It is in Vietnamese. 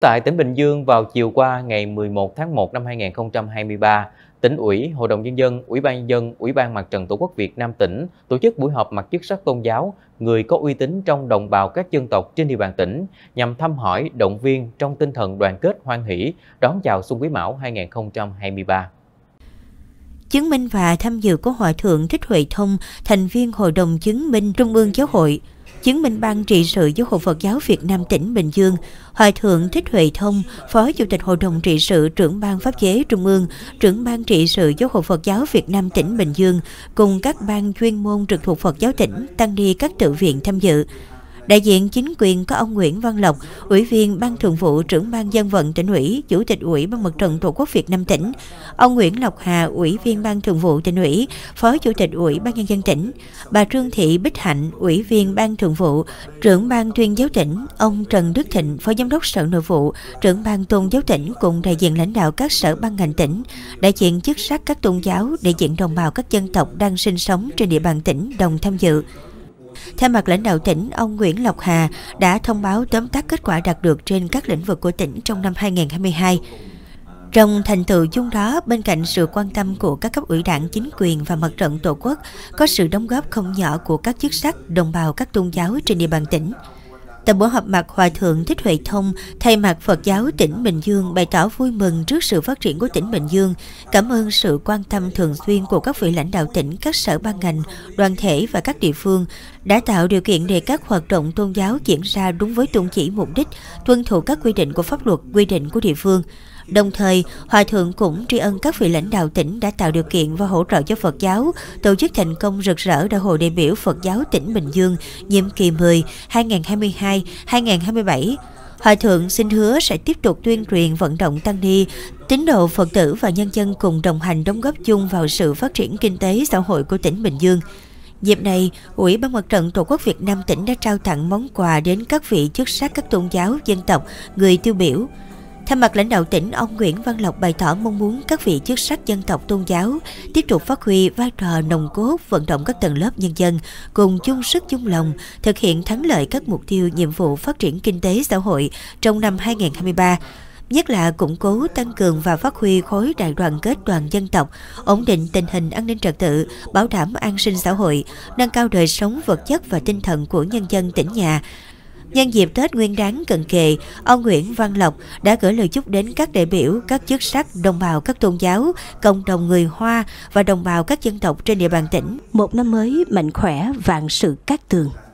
Tại tỉnh Bình Dương vào chiều qua ngày 11 tháng 1 năm 2023, tỉnh ủy, Hội đồng Nhân dân, Ủy ban Nhân dân, Ủy ban Mặt trận Tổ quốc Việt Nam tỉnh tổ chức buổi họp mặt chức sắc tôn giáo, người có uy tín trong đồng bào các dân tộc trên địa bàn tỉnh nhằm thăm hỏi, động viên trong tinh thần đoàn kết hoan hỷ đón chào Xuân Quý Mão 2023. Chứng minh và tham dự của Hòa Thượng Thích Huệ Thông, thành viên Hội đồng Chứng minh Trung ương Giáo hội, chứng minh ban trị sự giáo hội Phật giáo Việt Nam tỉnh Bình Dương, Hòa thượng Thích Huệ Thông, Phó Chủ tịch Hội đồng trị sự trưởng ban pháp chế Trung ương, trưởng ban trị sự giáo hội Phật giáo Việt Nam tỉnh Bình Dương cùng các ban chuyên môn trực thuộc Phật giáo tỉnh, tăng ni các tự viện tham dự. Đại diện chính quyền có ông Nguyễn Văn Lộc, Ủy viên Ban Thường vụ trưởng Ban Dân vận tỉnh ủy, Chủ tịch Ủy ban Mặt trận Tổ quốc Việt Nam tỉnh, ông Nguyễn Lộc Hà, Ủy viên Ban Thường vụ tỉnh ủy, Phó Chủ tịch Ủy ban Nhân dân tỉnh, bà Trương Thị Bích Hạnh, Ủy viên Ban Thường vụ, trưởng Ban Tuyên giáo tỉnh, ông Trần Đức Thịnh, Phó Giám đốc Sở Nội vụ, trưởng Ban Tôn giáo tỉnh cùng đại diện lãnh đạo các sở ban ngành tỉnh, đại diện chức sắc các tôn giáo, đại diện đồng bào các dân tộc đang sinh sống trên địa bàn tỉnh đồng tham dự. Thay mặt lãnh đạo tỉnh, ông Nguyễn Lộc Hà đã thông báo tóm tắt kết quả đạt được trên các lĩnh vực của tỉnh trong năm 2022. Trong thành tựu chung đó, bên cạnh sự quan tâm của các cấp ủy đảng, chính quyền và mặt trận tổ quốc, có sự đóng góp không nhỏ của các chức sắc, đồng bào các tôn giáo trên địa bàn tỉnh. Tại buổi họp mặt, Hòa Thượng Thích Huệ Thông thay mặt Phật giáo tỉnh Bình Dương bày tỏ vui mừng trước sự phát triển của tỉnh Bình Dương, cảm ơn sự quan tâm thường xuyên của các vị lãnh đạo tỉnh, các sở ban ngành, đoàn thể và các địa phương đã tạo điều kiện để các hoạt động tôn giáo diễn ra đúng với tôn chỉ mục đích, tuân thủ các quy định của pháp luật, quy định của địa phương. Đồng thời, Hòa Thượng cũng tri ân các vị lãnh đạo tỉnh đã tạo điều kiện và hỗ trợ cho Phật giáo, tổ chức thành công rực rỡ Đại hội đại biểu Phật giáo tỉnh Bình Dương nhiệm kỳ 10 2022-2027. Hòa Thượng xin hứa sẽ tiếp tục tuyên truyền vận động tăng ni, tín đồ Phật tử và nhân dân cùng đồng hành đóng góp chung vào sự phát triển kinh tế xã hội của tỉnh Bình Dương. Dịp này, Ủy ban Mặt trận Tổ quốc Việt Nam tỉnh đã trao tặng món quà đến các vị chức sắc các tôn giáo, dân tộc, người tiêu biểu, Thay mặt lãnh đạo tỉnh, ông Nguyễn Văn Lộc bày tỏ mong muốn các vị chức sắc dân tộc tôn giáo tiếp tục phát huy vai trò nồng cốt vận động các tầng lớp nhân dân cùng chung sức chung lòng thực hiện thắng lợi các mục tiêu nhiệm vụ phát triển kinh tế xã hội trong năm 2023 nhất là củng cố, tăng cường và phát huy khối đại đoàn kết toàn dân tộc, ổn định tình hình an ninh trật tự, bảo đảm an sinh xã hội, nâng cao đời sống vật chất và tinh thần của nhân dân tỉnh nhà, Nhân dịp Tết Nguyên đán cận kề, ông Nguyễn Văn Lộc đã gửi lời chúc đến các đại biểu, các chức sắc, đồng bào các tôn giáo, cộng đồng người Hoa và đồng bào các dân tộc trên địa bàn tỉnh. Một năm mới mạnh khỏe, vạn sự cát tường.